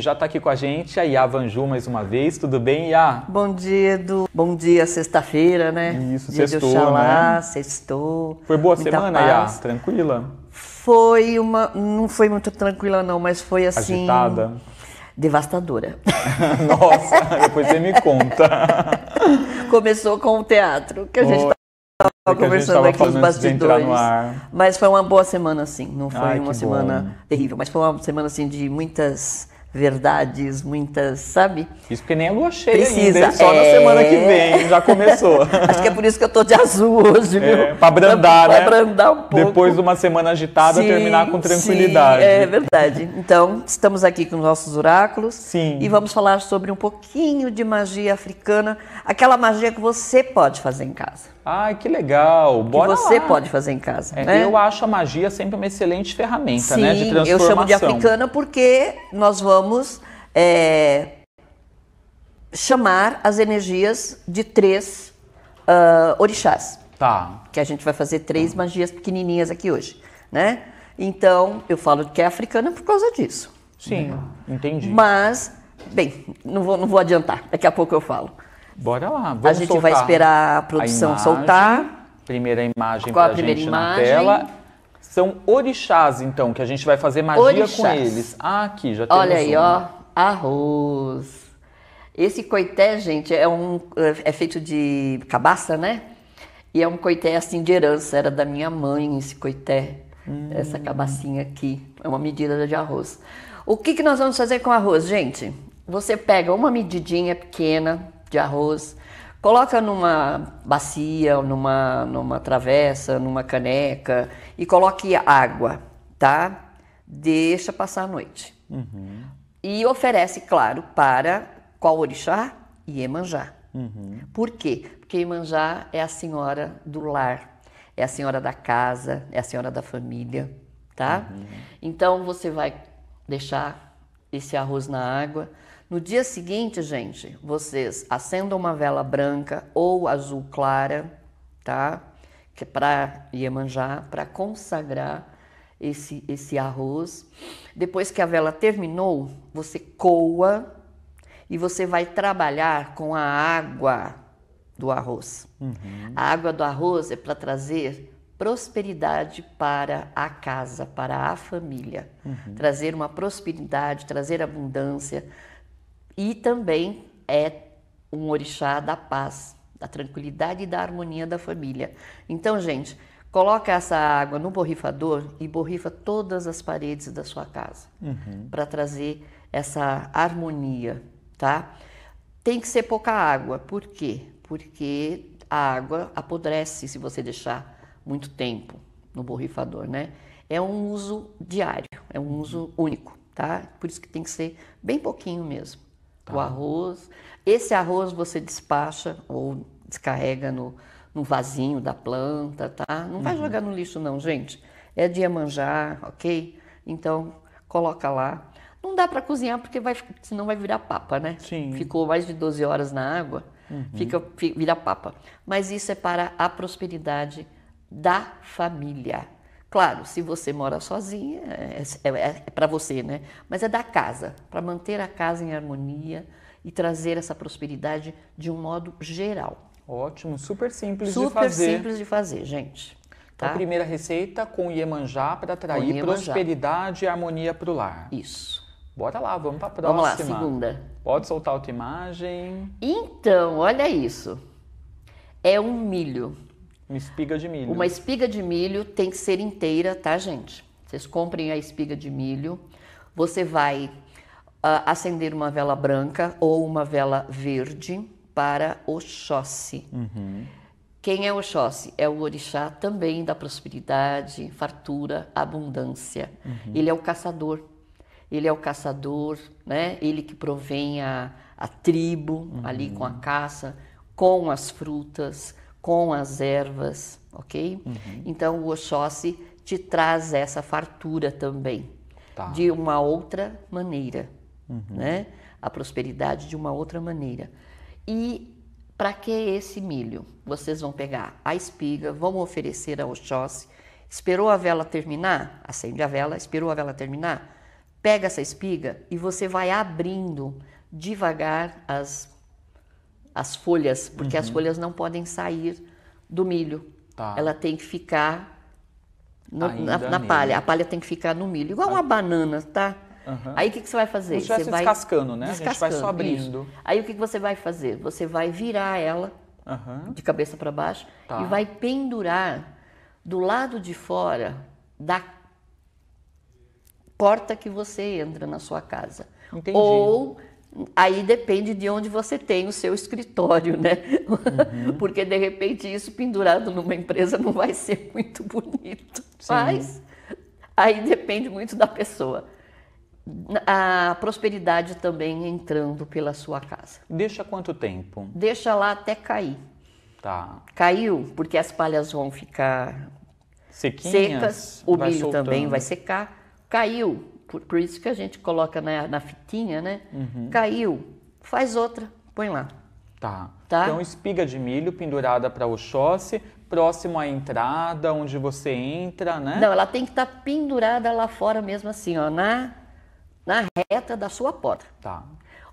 Já está aqui com a gente a Iá Vanju mais uma vez. Tudo bem, Iá? Bom dia, Edu. Bom dia, sexta-feira, né? Isso, dia sextou, de Oxalá, né? sextou. Foi boa semana, paz. Iá? Tranquila? Foi uma... Não foi muito tranquila, não, mas foi assim... Agitada? Devastadora. Nossa, depois você me conta. Começou com o teatro, que a gente oh. Estava conversando aqui nos bastidores. Mas foi uma boa semana, sim. Não foi Ai, uma semana bom. terrível, mas foi uma semana assim de muitas verdades, muitas, sabe? Isso porque nem a lua cheia Precisa. Ainda, só é... na semana que vem, já começou. Acho que é por isso que eu tô de azul hoje, é, viu? É, pra brandar, pra, né? Pra brandar um pouco. Depois de uma semana agitada, sim, terminar com tranquilidade. Sim, é verdade. Então, estamos aqui com nossos oráculos. Sim. E vamos falar sobre um pouquinho de magia africana, aquela magia que você pode fazer em casa. Ai, que legal. Bora que você lá. pode fazer em casa. É, né? Eu acho a magia sempre uma excelente ferramenta, sim, né? De transformação. eu chamo de africana porque nós vamos vamos é, chamar as energias de três uh, orixás. Tá. Que a gente vai fazer três tá. magias pequenininhas aqui hoje, né? Então, eu falo que é africana por causa disso. Sim, né? entendi. Mas, bem, não vou, não vou adiantar, daqui a pouco eu falo. Bora lá, vamos A gente vai esperar a produção a imagem, soltar. Primeira imagem para a gente imagem. na tela são orixás, então, que a gente vai fazer magia orixás. com eles. Ah, aqui, já temos Olha aí, ó, arroz. Esse coité, gente, é, um, é feito de cabaça, né? E é um coité, assim, de herança. Era da minha mãe esse coité, hum. essa cabacinha aqui. É uma medida de arroz. O que, que nós vamos fazer com arroz, gente? Você pega uma medidinha pequena de arroz, Coloca numa bacia, numa, numa travessa, numa caneca e coloque água, tá? Deixa passar a noite. Uhum. E oferece, claro, para qual orixá? Iemanjá. Uhum. Por quê? Porque Iemanjá é a senhora do lar, é a senhora da casa, é a senhora da família, tá? Uhum. Então você vai deixar esse arroz na água, no dia seguinte, gente, vocês acendam uma vela branca ou azul clara, tá? Que é para Iemanjá, para consagrar esse, esse arroz. Depois que a vela terminou, você coa e você vai trabalhar com a água do arroz. Uhum. A água do arroz é para trazer prosperidade para a casa, para a família. Uhum. Trazer uma prosperidade, trazer abundância, e também é um orixá da paz, da tranquilidade e da harmonia da família. Então, gente, coloca essa água no borrifador e borrifa todas as paredes da sua casa uhum. para trazer essa harmonia, tá? Tem que ser pouca água. Por quê? Porque a água apodrece se você deixar muito tempo no borrifador, né? É um uso diário, é um uso uhum. único, tá? Por isso que tem que ser bem pouquinho mesmo. Tá. O arroz. Esse arroz você despacha ou descarrega no, no vasinho da planta, tá? Não vai uhum. jogar no lixo, não, gente. É de manjar, ok? Então, coloca lá. Não dá para cozinhar porque vai, senão vai virar papa, né? Sim. Ficou mais de 12 horas na água, uhum. fica, vira papa. Mas isso é para a prosperidade da família. Claro, se você mora sozinha, é, é, é para você, né? Mas é da casa, para manter a casa em harmonia e trazer essa prosperidade de um modo geral. Ótimo, super simples super de fazer. Super simples de fazer, gente. Então, tá? Então, a primeira receita com Iemanjá para atrair prosperidade e harmonia para o lar. Isso. Bora lá, vamos para a próxima. Vamos lá, segunda. Pode soltar outra imagem. Então, olha isso. É um milho. Uma espiga de milho. Uma espiga de milho tem que ser inteira, tá, gente? Vocês comprem a espiga de milho. Você vai uh, acender uma vela branca ou uma vela verde para Oxóssi. Uhum. Quem é o Oxóssi? É o orixá também da prosperidade, fartura, abundância. Uhum. Ele é o caçador. Ele é o caçador, né? Ele que provém a, a tribo uhum. ali com a caça, com as frutas, com as ervas, ok? Uhum. Então o Oxóssi te traz essa fartura também, tá. de uma outra maneira, uhum. né? A prosperidade de uma outra maneira. E para que esse milho? Vocês vão pegar a espiga, vão oferecer ao Oxóssi. Esperou a vela terminar? Acende a vela, esperou a vela terminar? Pega essa espiga e você vai abrindo devagar as as folhas, porque uhum. as folhas não podem sair do milho. Tá. Ela tem que ficar no, na, na palha. A palha tem que ficar no milho, igual ah. uma banana, tá? Uhum. Aí o que, que você vai fazer? Você vai descascando, né? Descascando, a gente vai só abrindo. Isso. Aí o que, que você vai fazer? Você vai virar ela uhum. de cabeça para baixo tá. e vai pendurar do lado de fora da porta que você entra na sua casa. Entendi. Ou aí depende de onde você tem o seu escritório, né? Uhum. Porque de repente isso pendurado numa empresa não vai ser muito bonito. Sim. Mas aí depende muito da pessoa. A prosperidade também entrando pela sua casa. Deixa quanto tempo? Deixa lá até cair. Tá. Caiu, porque as palhas vão ficar Sequinhas, secas, o milho soltando. também vai secar. Caiu, por, por isso que a gente coloca na, na fitinha, né? Uhum. Caiu, faz outra, põe lá. Tá. tá. Então, espiga de milho pendurada para o Oxóssi, próximo à entrada, onde você entra, né? Não, ela tem que estar tá pendurada lá fora mesmo assim, ó, na, na reta da sua porta. Tá.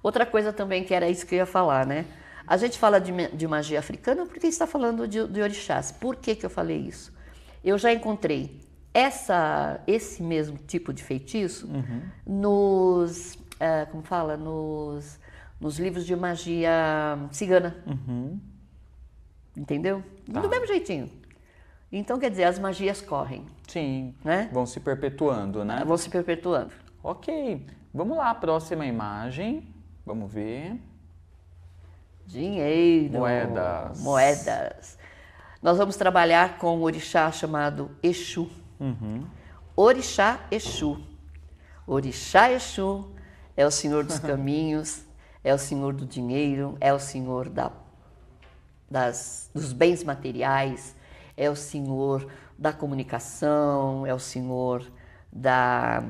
Outra coisa também que era isso que eu ia falar, né? A gente fala de, de magia africana porque está falando de, de orixás. Por que, que eu falei isso? Eu já encontrei essa, esse mesmo tipo de feitiço uhum. nos, é, como fala, nos, nos livros de magia cigana. Uhum. Entendeu? Tá. Do mesmo jeitinho. Então, quer dizer, as magias correm. Sim. Né? Vão se perpetuando, né? Vão se perpetuando. Ok. Vamos lá, próxima imagem. Vamos ver. Dinheiro. Moedas. Moedas. Nós vamos trabalhar com um orixá chamado Exu. Uhum. Orixá Exu. Orixá Exu é o senhor dos caminhos, é o senhor do dinheiro, é o senhor da, das, dos bens materiais, é o senhor da comunicação, é o senhor da,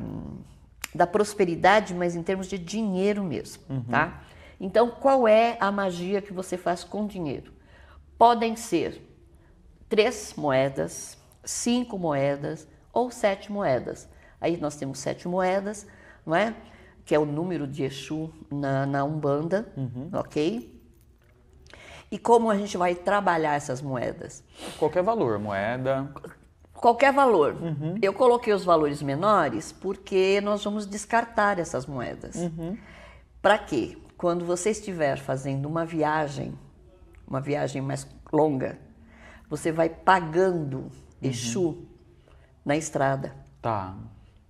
da prosperidade, mas em termos de dinheiro mesmo, uhum. tá? Então, qual é a magia que você faz com dinheiro? Podem ser três moedas, cinco moedas ou sete moedas. Aí nós temos sete moedas, não é? Que é o número de Exu na, na Umbanda, uhum. ok? E como a gente vai trabalhar essas moedas? Qualquer valor, moeda. Qualquer valor. Uhum. Eu coloquei os valores menores porque nós vamos descartar essas moedas. Uhum. Para quê? Quando você estiver fazendo uma viagem, uma viagem mais longa, você vai pagando Exu, uhum. na estrada. Tá.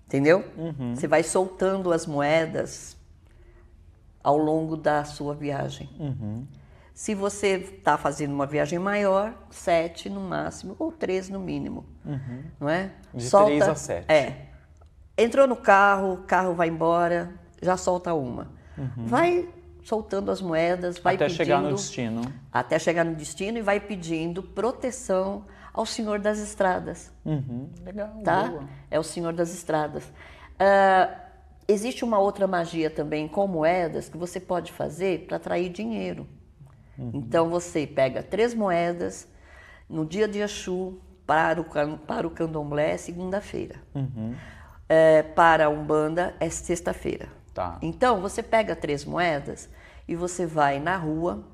Entendeu? Uhum. Você vai soltando as moedas ao longo da sua viagem. Uhum. Se você está fazendo uma viagem maior, sete no máximo, ou três no mínimo. Uhum. Não é? De solta, três a sete. É. Entrou no carro, o carro vai embora, já solta uma. Uhum. Vai soltando as moedas, vai até pedindo. Até chegar no destino. Até chegar no destino e vai pedindo proteção ao Senhor das Estradas. Uhum, legal. Tá? Boa. É o Senhor das Estradas. Uh, existe uma outra magia também com moedas que você pode fazer para atrair dinheiro. Uhum. Então você pega três moedas no dia de Axu para o, para o candomblé é segunda-feira. Uhum. É, para a Umbanda é sexta-feira. Tá. Então você pega três moedas e você vai na rua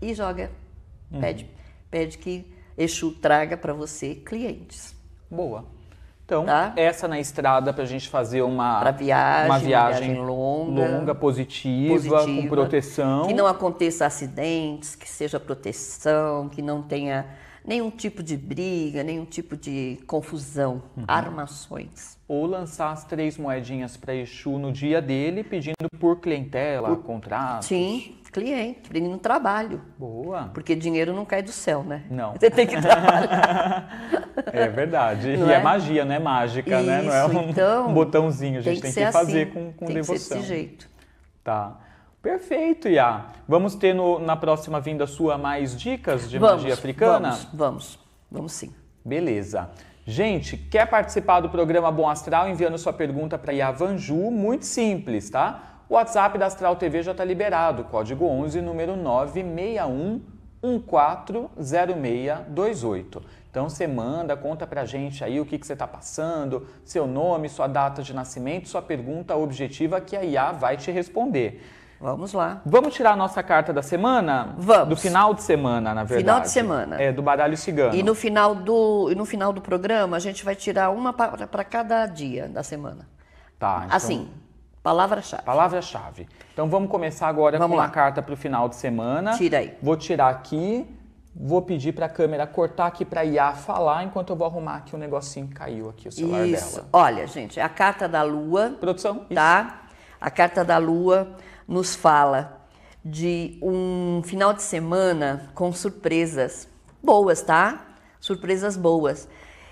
e joga. Uhum. Pede pede que Exu traga para você clientes. Boa. Então, tá? essa na estrada para a gente fazer uma, viagem, uma viagem, longa, longa positiva, positiva, com proteção. Que não aconteça acidentes, que seja proteção, que não tenha nenhum tipo de briga, nenhum tipo de confusão, uhum. armações. Ou lançar as três moedinhas para Exu no dia dele, pedindo por clientela, por... contrato. Sim, cliente, pedindo trabalho. Boa. Porque dinheiro não cai do céu, né? Não. Você tem que trabalhar. é verdade. Não e é? é? magia, não é mágica, Isso, né? Não é um, então, botãozinho, a gente tem que, tem que fazer assim. com, com tem devoção. Tem que ser desse jeito. Tá. Perfeito, Iá. Vamos ter no, na próxima vinda sua mais dicas de vamos, magia africana? Vamos, vamos, vamos sim. Beleza. Gente, quer participar do programa Bom Astral enviando sua pergunta para Iavanju? Muito simples, tá? O WhatsApp da Astral TV já está liberado, código 11, número 961140628. Então você manda, conta a gente aí o que, que você está passando, seu nome, sua data de nascimento, sua pergunta objetiva que a IA vai te responder. Vamos lá. Vamos tirar a nossa carta da semana? Vamos. Do final de semana, na verdade. Final de semana. É, do baralho cigano. E no final do, no final do programa, a gente vai tirar uma para cada dia da semana. Tá. Então... Assim, palavra-chave. Palavra-chave. Então vamos começar agora vamos com lá. uma carta para o final de semana. Tira aí. Vou tirar aqui. Vou pedir para a câmera cortar aqui para Iá falar, enquanto eu vou arrumar aqui o um negocinho que caiu aqui, o celular isso. dela. Olha, gente, é a carta da lua. Produção. Tá? Isso. Tá? A carta da lua nos fala de um final de semana com surpresas boas, tá? Surpresas boas.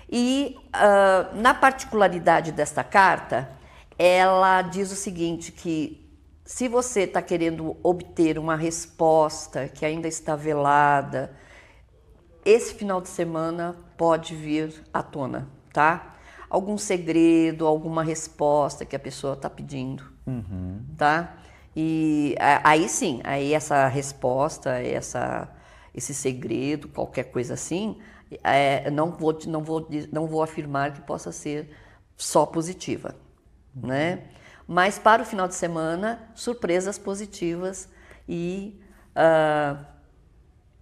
E uh, na particularidade desta carta, ela diz o seguinte: que se você está querendo obter uma resposta que ainda está velada, esse final de semana pode vir à tona, tá? Algum segredo, alguma resposta que a pessoa está pedindo, uhum. tá? E aí sim, aí essa resposta, essa, esse segredo, qualquer coisa assim, é, não, vou, não, vou, não vou afirmar que possa ser só positiva, né? Mas para o final de semana, surpresas positivas e uh,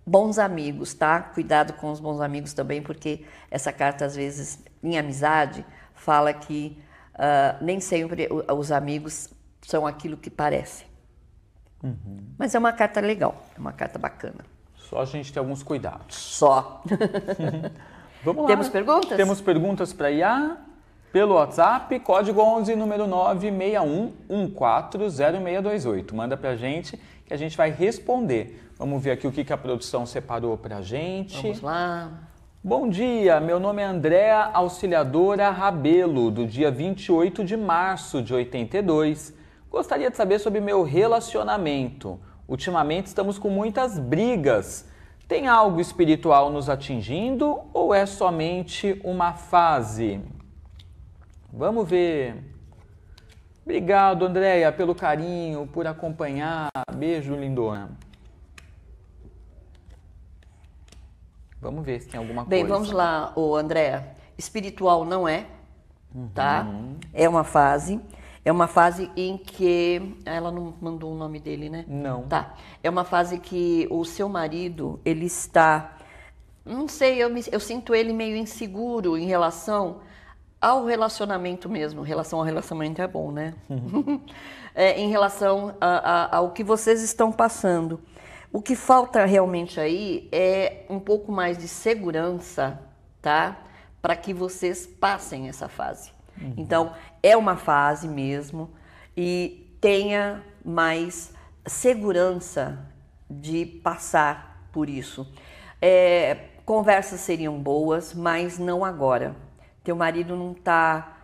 bons amigos, tá? Cuidado com os bons amigos também, porque essa carta, às vezes, em amizade, fala que uh, nem sempre os amigos são aquilo que parecem. Uhum. Mas é uma carta legal, é uma carta bacana. Só a gente ter alguns cuidados. Só. Vamos lá. Temos perguntas? Temos perguntas para IA pelo WhatsApp, código 11, número 961140628. Manda para a gente que a gente vai responder. Vamos ver aqui o que, que a produção separou para a gente. Vamos lá. Bom dia, meu nome é Andréa Auxiliadora Rabelo, do dia 28 de março de 82. Gostaria de saber sobre meu relacionamento. Ultimamente estamos com muitas brigas. Tem algo espiritual nos atingindo ou é somente uma fase? Vamos ver. Obrigado, Andréia, pelo carinho, por acompanhar. Beijo, lindona. Vamos ver se tem alguma Bem, coisa. Bem, vamos lá, o Andréa. Espiritual não é, tá? uhum. tá? É uma fase. É uma fase em que. Ah, ela não mandou o nome dele, né? Não. Tá. É uma fase que o seu marido, ele está. Não sei, eu, me, eu sinto ele meio inseguro em relação ao relacionamento mesmo. Relação ao relacionamento é bom, né? Uhum. é, em relação a, a, ao que vocês estão passando. O que falta realmente aí é um pouco mais de segurança, tá? Para que vocês passem essa fase. Uhum. Então, é uma fase mesmo e tenha mais segurança de passar por isso. É, conversas seriam boas, mas não agora. Teu marido não está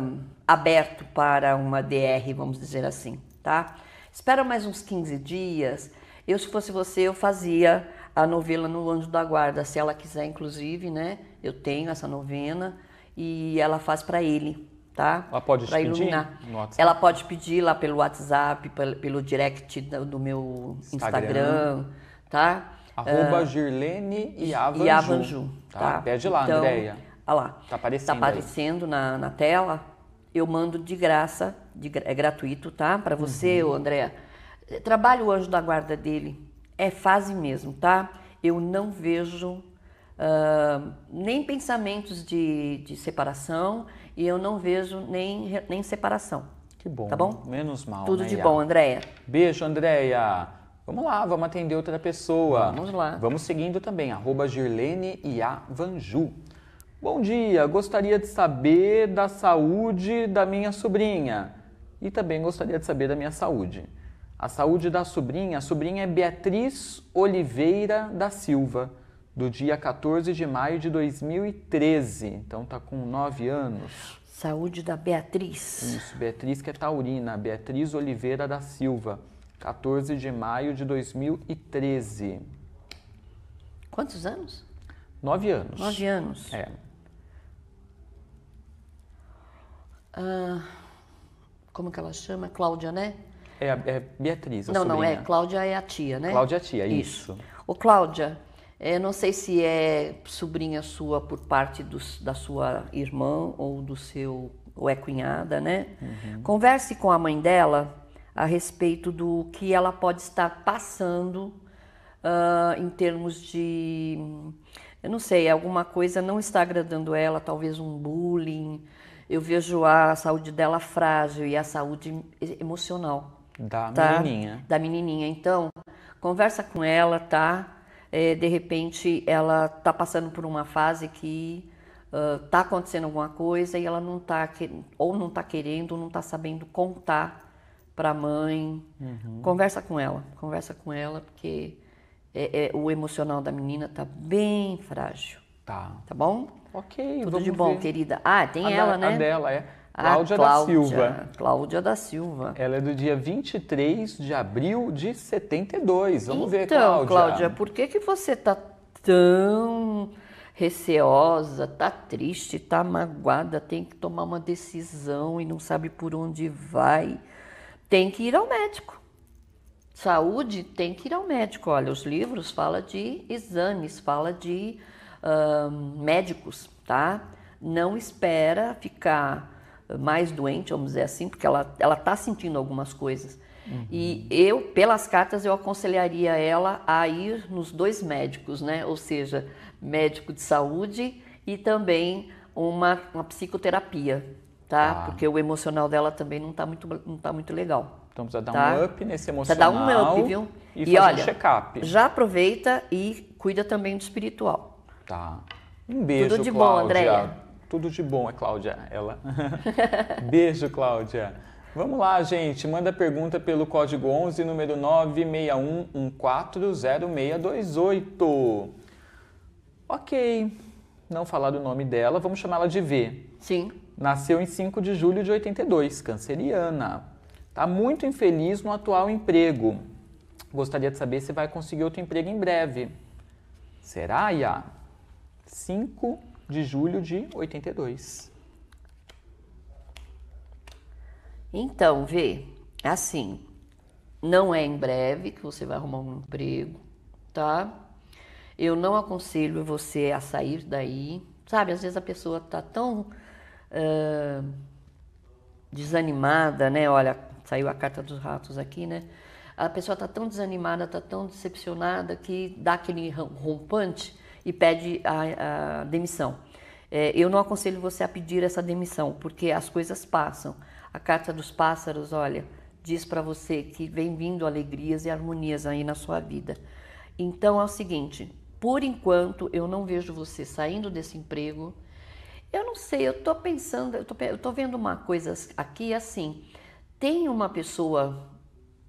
um, aberto para uma DR, vamos dizer assim, tá? Espera mais uns 15 dias. Eu, se fosse você, eu fazia a novela no Anjo da Guarda, se ela quiser, inclusive, né? Eu tenho essa novena e ela faz para ele, tá? Ela pode pra iluminar. Ela pode pedir lá pelo WhatsApp, pelo direct do meu Instagram, Instagram tá? Arroba uh, Girlene e Avanju. E tá? tá? Pede lá, então, Andréia. Olha lá. Tá aparecendo. Tá aparecendo na, na, tela. Eu mando de graça, de, é gratuito, tá? Para você, uhum. Andréia. Trabalha o anjo da guarda dele. É fase mesmo, tá? Eu não vejo uh, nem pensamentos de, de separação e eu não vejo nem, nem separação. Que bom. Tá bom? Menos mal. Tudo né, de bom, Andréia. Beijo, Andréia. Vamos lá, vamos atender outra pessoa. Vamos lá. Vamos seguindo também, arroba Girlene Iavanju. Bom dia, gostaria de saber da saúde da minha sobrinha. E também gostaria de saber da minha saúde. A saúde da sobrinha, a sobrinha é Beatriz Oliveira da Silva do dia 14 de maio de 2013. Então tá com nove anos. Saúde da Beatriz. Isso, Beatriz que é taurina, Beatriz Oliveira da Silva, 14 de maio de 2013. Quantos anos? Nove anos. Nove anos. É. Ah, como que ela chama? Cláudia, né? É, é Beatriz, a Não, sobrinha. não, é. Cláudia é a tia, né? Cláudia é a tia, isso. isso. Ô, Cláudia, eu é, não sei se é sobrinha sua por parte do, da sua irmã ou do seu ou é cunhada, né? Uhum. Converse com a mãe dela a respeito do que ela pode estar passando uh, em termos de, eu não sei, alguma coisa não está agradando ela, talvez um bullying. Eu vejo a saúde dela frágil e a saúde emocional. Da tá? menininha. Da menininha. Então, conversa com ela, tá? é, de repente ela está passando por uma fase que está uh, acontecendo alguma coisa e ela não está ou não está querendo ou não está sabendo contar para a mãe. Uhum. Conversa com ela, conversa com ela porque é, é, o emocional da menina está bem frágil. Tá. Tá bom? Ok. Tudo de bom, ver. querida. Ah, tem a ela, da, né? A dela é. Cláudia, da Silva. Cláudia da Silva. Ela é do dia 23 de abril de 72. Vamos então, ver, Cláudia. Então, Cláudia, por que, que você está tão receosa, tá triste, tá magoada, tem que tomar uma decisão e não sabe por onde vai? Tem que ir ao médico. Saúde tem que ir ao médico. Olha, os livros fala de exames, fala de médicos, tá? Não espera ficar mais doente, vamos dizer assim, porque ela está sentindo algumas coisas. Uhum. E eu, pelas cartas, eu aconselharia ela a ir nos dois médicos, né? Ou seja, médico de saúde e também uma, uma psicoterapia, tá? Ah. Porque o emocional dela também não está muito, não tá muito legal. Então precisa dar tá? um up nesse emocional. Precisa dar um up, viu? E, e olha, um check-up. Já aproveita e cuida também do espiritual. Tá. Um beijo, Tudo de Cláudia. bom, Andréia tudo de bom. É Cláudia, ela. Beijo, Cláudia. Vamos lá, gente. Manda pergunta pelo código 11, número 961140628. Ok. Não falar do nome dela, vamos chamá-la de V. Sim. Nasceu em 5 de julho de 82, canceriana. Está muito infeliz no atual emprego. Gostaria de saber se vai conseguir outro emprego em breve. Será, Ia? 5 de julho de 82. Então, vê, assim, não é em breve que você vai arrumar um emprego, tá? Eu não aconselho você a sair daí. Sabe, às vezes a pessoa tá tão uh, desanimada, né? Olha, saiu a carta dos ratos aqui, né? A pessoa tá tão desanimada, tá tão decepcionada que dá aquele rompante e pede a, a demissão. É, eu não aconselho você a pedir essa demissão, porque as coisas passam. A carta dos pássaros, olha, diz para você que vem vindo alegrias e harmonias aí na sua vida. Então é o seguinte, por enquanto eu não vejo você saindo desse emprego. Eu não sei, eu tô pensando, eu tô, eu tô vendo uma coisa aqui assim, tem uma pessoa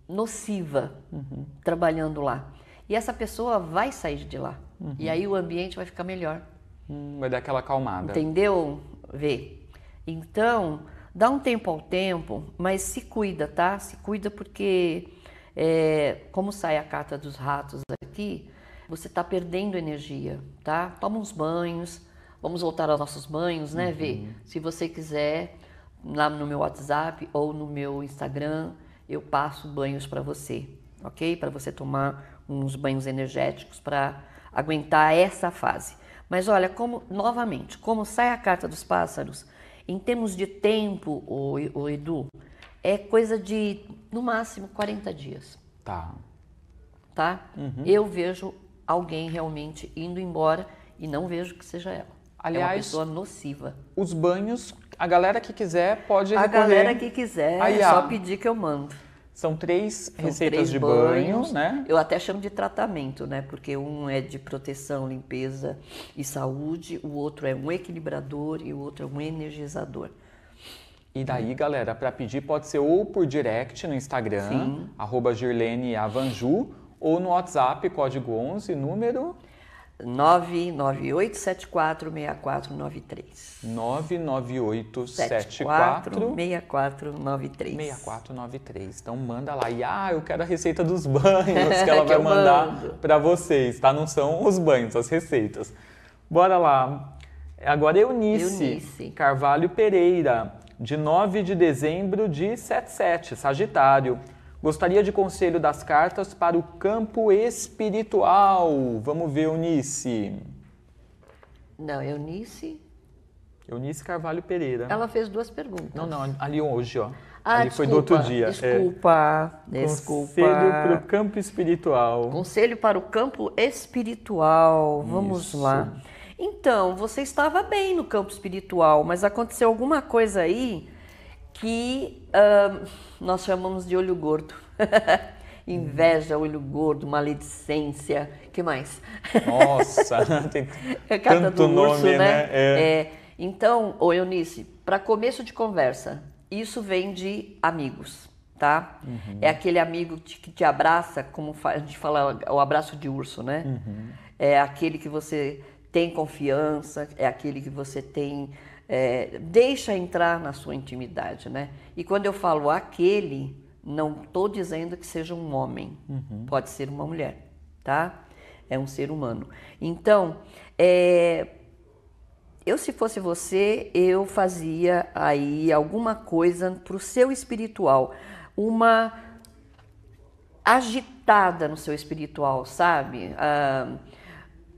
nociva uhum. trabalhando lá. E essa pessoa vai sair de lá. Uhum. E aí o ambiente vai ficar melhor. Hum, vai dar aquela acalmada. Entendeu? Vê. Então, dá um tempo ao tempo, mas se cuida, tá? Se cuida porque, é, como sai a carta dos ratos aqui, você está perdendo energia, tá? Toma uns banhos, vamos voltar aos nossos banhos, né? Uhum. Vê. Se você quiser, lá no meu WhatsApp ou no meu Instagram, eu passo banhos para você, ok? Para você tomar uns banhos energéticos para aguentar essa fase. Mas olha, como novamente, como sai a carta dos pássaros, em termos de tempo, o, o Edu, é coisa de no máximo 40 dias. Tá. Tá? Uhum. Eu vejo alguém realmente indo embora e não vejo que seja ela. Aliás, é uma pessoa nociva. Os banhos, a galera que quiser pode a recorrer. A galera que quiser, é só pedir que eu mando. São três São receitas três de banhos, banho, né? Eu até chamo de tratamento, né? Porque um é de proteção, limpeza e saúde, o outro é um equilibrador e o outro é um energizador. E daí, galera, para pedir pode ser ou por direct no Instagram, arroba Girlene Avanju, ou no WhatsApp, código 11, número 998746493. 998746493. Então manda lá. E ah, eu quero a receita dos banhos que ela que vai mandar para vocês, tá? Não são os banhos, as receitas. Bora lá. Agora Eunice, Eunice. Carvalho Pereira, de 9 de dezembro de 77, Sagitário. Gostaria de conselho das cartas para o campo espiritual. Vamos ver, Eunice. Não, Eunice. Eunice Carvalho Pereira. Ela fez duas perguntas. Não, não, ali hoje, ó. Ah, ali desculpa, foi do outro dia. Desculpa, é. desculpa. Conselho para o campo espiritual. Conselho para o campo espiritual. Vamos Isso. lá. Então, você estava bem no campo espiritual, mas aconteceu alguma coisa aí que uh, nós chamamos de olho gordo. Inveja, olho gordo, maledicência, que mais? Nossa, tem é tanto nome, urso, né? né? É. É. Então, ô Eunice, para começo de conversa, isso vem de amigos, tá? Uhum. É aquele amigo que te abraça, como a gente fala, o abraço de urso, né? Uhum. É aquele que você tem confiança, é aquele que você tem é, deixa entrar na sua intimidade, né? E quando eu falo aquele, não estou dizendo que seja um homem, uhum. pode ser uma mulher, tá? É um ser humano. Então, é, eu se fosse você, eu fazia aí alguma coisa para o seu espiritual, uma agitada no seu espiritual, sabe? Ah,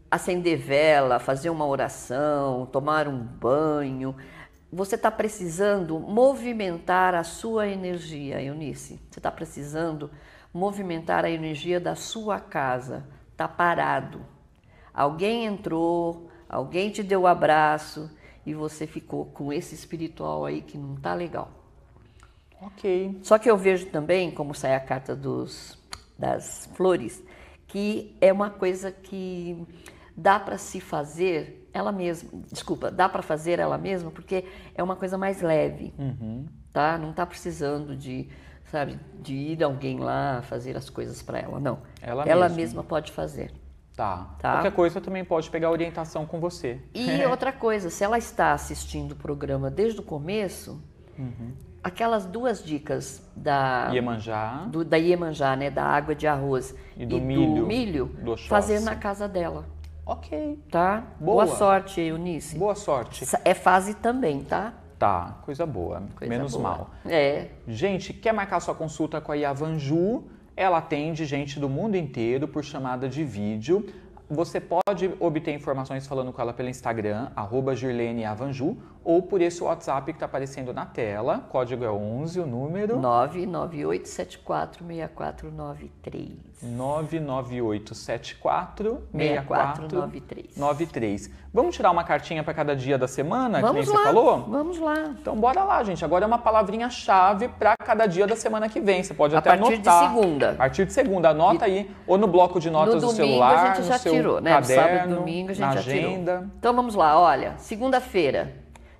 acender vela, fazer uma oração, tomar um banho. Você está precisando movimentar a sua energia, Eunice. Você está precisando movimentar a energia da sua casa. Está parado. Alguém entrou, alguém te deu um abraço e você ficou com esse espiritual aí que não tá legal. Ok. Só que eu vejo também, como sai a carta dos, das flores, que é uma coisa que dá para se fazer ela mesma, desculpa, dá para fazer ela mesma porque é uma coisa mais leve, uhum. tá? Não está precisando de, sabe, de ir alguém lá fazer as coisas para ela, não. Ela, ela mesma. mesma pode fazer. Tá. tá. Qualquer coisa também pode pegar orientação com você. E outra coisa, se ela está assistindo o programa desde o começo, uhum. aquelas duas dicas da Iemanjá, do, da Iemanjá, né, da água de arroz e do e milho, do milho do fazer na casa dela. Ok. Tá? Boa, boa sorte, Eunice. Boa sorte. É fase também, tá? Tá, coisa boa. Coisa Menos boa. mal. É. Gente, quer marcar sua consulta com a Yavanju? Ela atende gente do mundo inteiro por chamada de vídeo você pode obter informações falando com ela pelo Instagram, arroba Avanju, ou por esse WhatsApp que está aparecendo na tela, código é 11, o número... 998746493. 998746493. Vamos tirar uma cartinha para cada dia da semana, Vamos que nem lá. você falou? Vamos lá. Então bora lá, gente. Agora é uma palavrinha-chave para cada dia da semana que vem. Você pode até anotar. A partir de segunda. A partir de segunda. Anota aí, ou no bloco de notas no do domingo, celular, a gente já no seu tirou, né? Caderno, sábado e domingo a gente já agenda. tirou. Então vamos lá, olha, segunda-feira.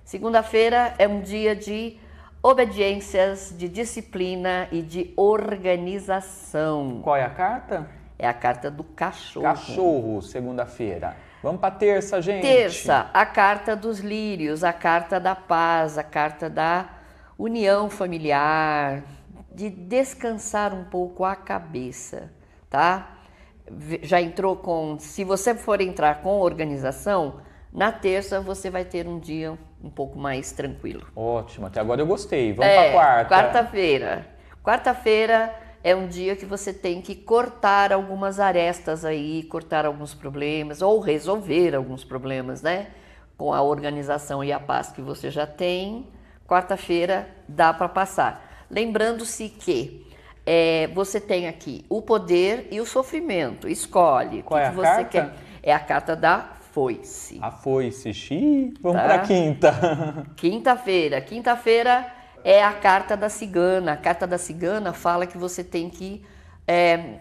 Segunda-feira é um dia de obediências, de disciplina e de organização. Qual é a carta? É a carta do cachorro. Cachorro, segunda-feira. Vamos para terça, gente. Terça, a carta dos lírios, a carta da paz, a carta da união familiar, de descansar um pouco a cabeça, tá? já entrou com. Se você for entrar com organização, na terça você vai ter um dia um pouco mais tranquilo. Ótimo, até agora eu gostei. Vamos é, para quarta. Quarta-feira. Quarta-feira é um dia que você tem que cortar algumas arestas aí, cortar alguns problemas ou resolver alguns problemas, né? Com a organização e a paz que você já tem. Quarta-feira dá para passar. Lembrando-se que é, você tem aqui o poder e o sofrimento. Escolhe Qual o que, é que você carta? quer. É a carta da foice. A foice, xi. Vamos tá? para quinta. Quinta-feira. Quinta-feira é a carta da cigana. A carta da cigana fala que você tem que é,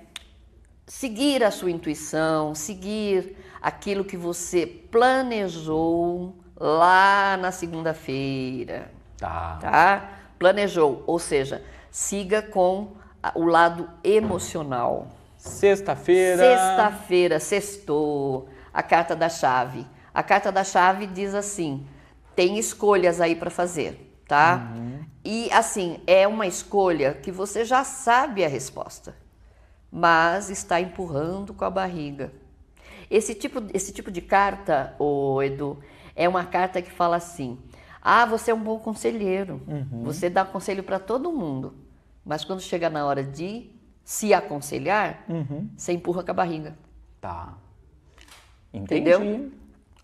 seguir a sua intuição, seguir aquilo que você planejou lá na segunda-feira. Tá. tá. Planejou, ou seja, siga com o lado emocional. Sexta-feira. Sexta-feira, sextou. A carta da chave. A carta da chave diz assim: tem escolhas aí para fazer, tá? Uhum. E assim, é uma escolha que você já sabe a resposta, mas está empurrando com a barriga. Esse tipo, esse tipo de carta, o Edu, é uma carta que fala assim: ah, você é um bom conselheiro, uhum. você dá conselho para todo mundo mas quando chega na hora de se aconselhar, uhum. você empurra com a barriga. Tá. Entendi. Entendeu?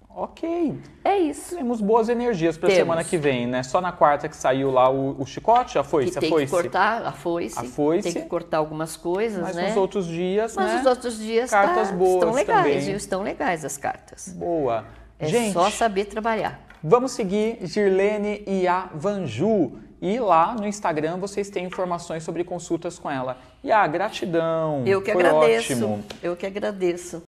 Ok. É isso. Temos boas energias para semana que vem, né? Só na quarta que saiu lá o, o chicote, a foice, que tem a foice. Tem que cortar a foice. A foice. Tem que cortar algumas coisas, Mas né? Mas nos outros dias, Mas né? nos outros dias tá, cartas tá, boas estão legais, também. viu? Estão legais as cartas. Boa. É Gente, só saber trabalhar. Vamos seguir Girlene e a Vanju. E lá no Instagram vocês têm informações sobre consultas com ela. E a ah, gratidão. Eu que agradeço. Ótimo. Eu que agradeço.